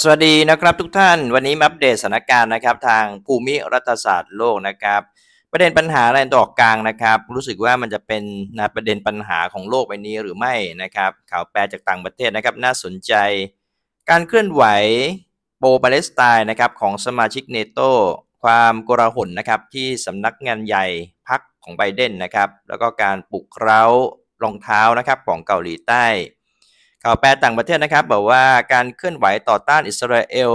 สวัสดีนะครับทุกท่านวันนี้มาอัปเดตสถานการณ์นะครับ ทางภูมิรัฐศาสตร์โลกนะครับ ประเด็นปัญหาแรงดออกลางนะครับรู้สึกว่ามันจะเป็นนะประเด็นปัญหาของโลกใบนี้หรือไม่นะครับ ข่าวแปลจากต่างประเทศนะครับน่าสนใจ การเคลื่อนไหวโปรปาเลสไตน์นะครับของสมาชิกเนโตความกระหนนะครับที่สำนักงานใหญ่พักของไบเดนนะครับแล้วก็การปลุกเร้ารองเท้านะครับของเกาหลีใต้ข่าวแปลต่างประเทศนะครับบอกว่าการเคลื่อนไหวต่อต้านอิสราเอล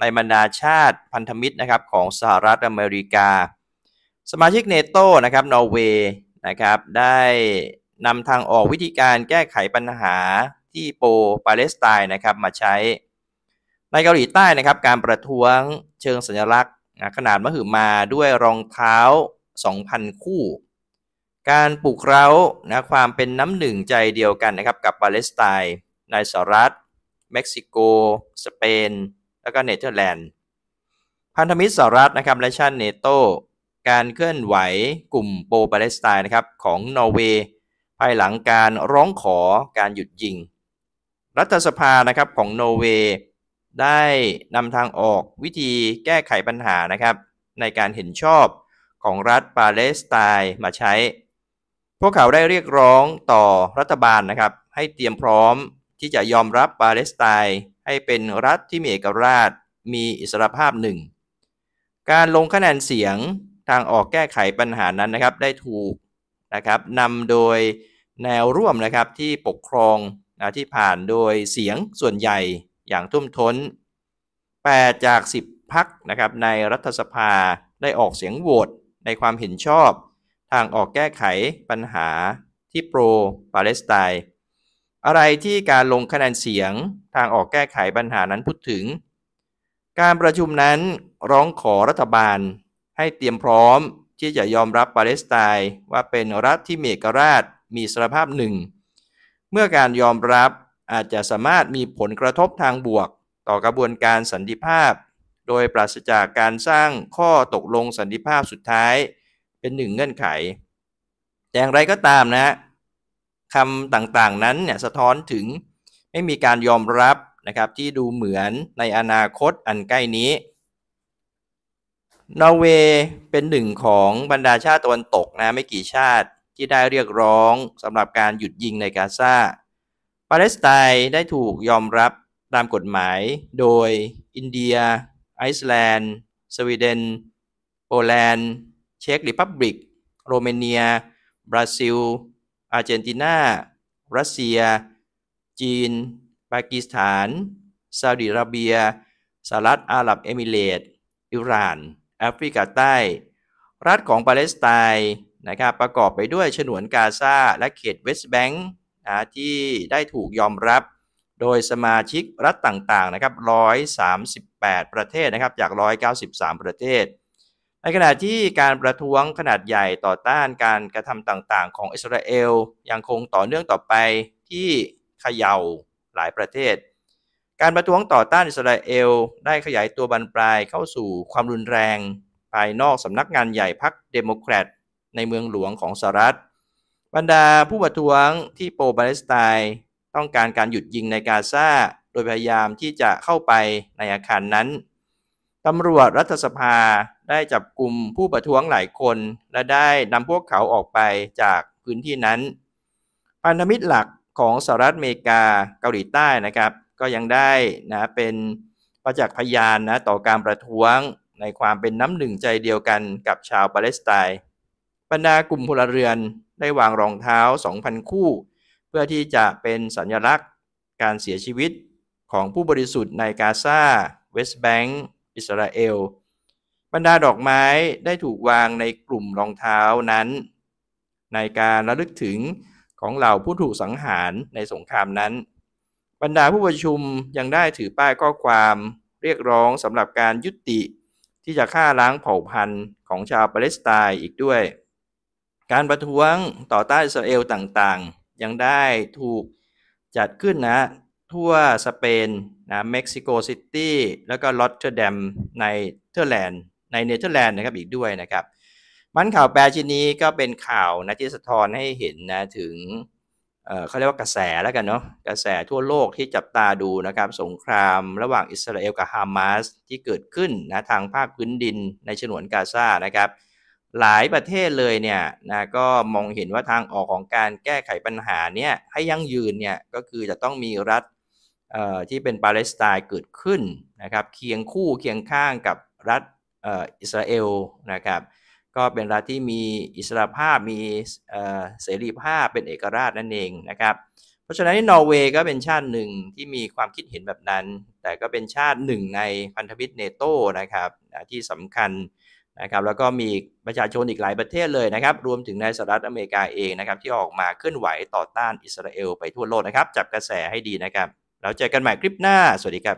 ในบรรดาชาติพันธมิตรนะครับของสหรัฐอเมริกา สมาชิกเนโตนะครับ นอร์เวย์นะครับ ได้นำทางออกวิธีการแก้ไขปัญหาที่โปปาเลสไตน์นะครับ มาใช้ ในเกาหลีใต้นะครับ การประท้วงเชิงสัญลักษณ์ ขนาดมหึมาด้วยรองเท้า 2,000 คู่การปลุกเร้านะความเป็นน้ำหนึ่งใจเดียวกันนะครับกับปาเลสไตน์ ในสหรัฐ เม็กซิโก สเปน แล้วก็เนเธอร์แลนด์ พันธมิตรสหรัฐนะครับและชาติเนโตการเคลื่อนไหวกลุ่มโปรปาเลสไตน์นะครับของนอร์เวย์ภายหลังการร้องขอการหยุดยิง รัฐสภานะครับของนอร์เวย์ได้นำทางออกวิธีแก้ไขปัญหานะครับ ในการเห็นชอบของรัฐปาเลสไตน์มาใช้พวกเขาได้เรียกร้องต่อรัฐบาลนะครับให้เตรียมพร้อมที่จะยอมรับปาเลสไตน์ให้เป็นรัฐที่มีเอกราช มีอิสรภาพหนึ่งการลงคะแนนเสียง ทางออกแก้ไขปัญหานั้นนะครับได้ถูกนะครับนำโดยแนวร่วมนะครับที่ปกครองนะที่ผ่านโดยเสียงส่วนใหญ่อย่างทุ่มท้น8จาก 10 พักนะครับในรัฐสภาได้ออกเสียงโหวตในความเห็นชอบทางออกแก้ไขปัญหาที่โปรปาเลสไตน์อะไรที่การลงคะแนนเสียงทางออกแก้ไขปัญหานั้นพูดถึง การประชุมนั้นร้องขอรัฐบาล ให้เตรียมพร้อมที่จะยอมรับปาเลสไตน์ว่าเป็นรัฐที่เมกราชมีสภาพหนึ่ง เมื่อการยอมรับอาจจะสามารถมีผลกระทบทางบวกต่อกระบวนการสันติภาพ โดยปราศจากการสร้างข้อตกลงสันติภาพสุดท้ายเป็นหนึ่งเงื่อนไข แต่อย่างไรก็ตามนะ คำต่างๆนั้นเนี่ย สะท้อนถึงไม่มีการยอมรับ นะครับที่ดูเหมือนในอนาคตอันใกล้นี้นอร์เวย์เป็นหนึ่งของบรรดาชาติตะวันตกนะไม่กี่ชาติที่ได้เรียกร้องสำหรับการหยุดยิงในกาซา ปาเลสไตน์ได้ถูกยอมรับตามกฎหมายโดยอินเดียไอซ์แลนด์ สวีเดน โปแลนด์เช็กริพับลิกโรเมเนีย บราซิล อาร์เจนตินารัสเซีย จีน ปากีสถานซาอุดิอาระเบียสหรัฐอาหรับเอมิเรตอิหร่าน แอฟริกาใต้ รัฐของปาเลสไตน์นะครับประกอบไปด้วยฉนวนกาซาและเขตเวสต์แบงก์ที่ได้ถูกยอมรับโดยสมาชิกรัฐต่างๆนะครับ138 ประเทศนะครับจาก 193 ประเทศในขณะที่การประท้วงขนาดใหญ่ต่อต้านการกระทำต่าง ๆ ของอิสราเอล ยังคงต่อเนื่องต่อไปที่เขย่าหลายประเทศ การประท้วงต่อต้านอิสราเอล ได้ขยายตัวบรรปลายเข้าสู่ความรุนแรงภายนอกสำนักงานใหญ่พรรคเดโมแครตในเมืองหลวงของสหรัฐ บรรดาผู้ประท้วงที่โปรปาเลสไตน์ต้องการการหยุดยิงในกาซาโดยพยายามที่จะเข้าไปในอาคารนั้นตำรวจรัฐสภาได้จับกลุ่มผู้ประท้วงหลายคน และได้นำพวกเขาออกไปจากพื้นที่นั้น พันธมิตรหลักของสหรัฐอเมริกาเกาหลีใต้นะครับก็ยังได้นะเป็นประจักษ์พยานนะต่อการประท้วงในความเป็นน้ำหนึ่งใจเดียวกันกับชาวปาเลสไตน์ บรรดากลุ่มพลเรือนได้วางรองเท้า 2,000 คู่ เพื่อที่จะเป็นสัญลักษณ์การเสียชีวิตของผู้บริสุทธิ์ในกาซาเวสต์แบงก์อิสราเอลบรรดาดอกไม้ได้ถูกวางในกลุ่มรองเท้านั้น ในการระลึกถึงของเหล่าผู้ถูกสังหารในสงครามนั้น บรรดาผู้ประชุมยังได้ถือป้ายข้อความเรียกร้องสำหรับการยุติที่จะฆ่าล้างเผ่าพันธุ์ของชาวปาเลสไตน์อีกด้วย การประท้วงต่อต้านอิสราเอลต่างๆ ยังได้ถูกจัดขึ้นนะทั่วสเปนนะเม็กซิโกซิตี้แล้วก็ลอตเทอร์แดมในเทอร์แลนด์ในเนเธอร์แลนด์นะครับอีกด้วยนะครับมันข่าวแปลชิ้นนี้ก็เป็นข่าวนะที่สะท้อนให้เห็นนะถึงเขาเรียกว่ากระแสแล้วกันเนาะกระแสทั่วโลกที่จับตาดูนะครับสงครามระหว่างอิสราเอลกับฮามาสที่เกิดขึ้นนะทางภาคพื้นดินในฉนวนกาซานะครับหลายประเทศเลยเนี่ยนะก็มองเห็นว่าทางออกของการแก้ไขปัญหาเนี่ยให้ยั่งยืนเนี่ยก็คือจะต้องมีรัฐที่เป็นปาเลสไตน์เกิดขึ้นนะครับเคียงคู่ เคียงข้างกับรัฐอิสราเอลนะครับ ก็เป็นรัฐที่มีอิสระภาพมีเสรีภาพเป็นเอกราชนั่นเองนะครับ เพราะฉะนั้นนอร์เวย์ก็เป็นชาติหนึ่งที่มีความคิดเห็นแบบนั้น แต่ก็เป็นชาติหนึ่งในพันธมิตรเนโตนะครับที่สำคัญนะครับแล้วก็มีประชาชนอีกหลายประเทศเลยนะครับรวมถึงในสหรัฐอเมริกาเองนะครับที่ออกมาเคลื่อนไหวต่อต้านอิสราเอลไปทั่วโลกนะครับจับกระแสให้ดีนะครับแล้วเจอกันใหม่คลิปหน้า สวัสดีครับ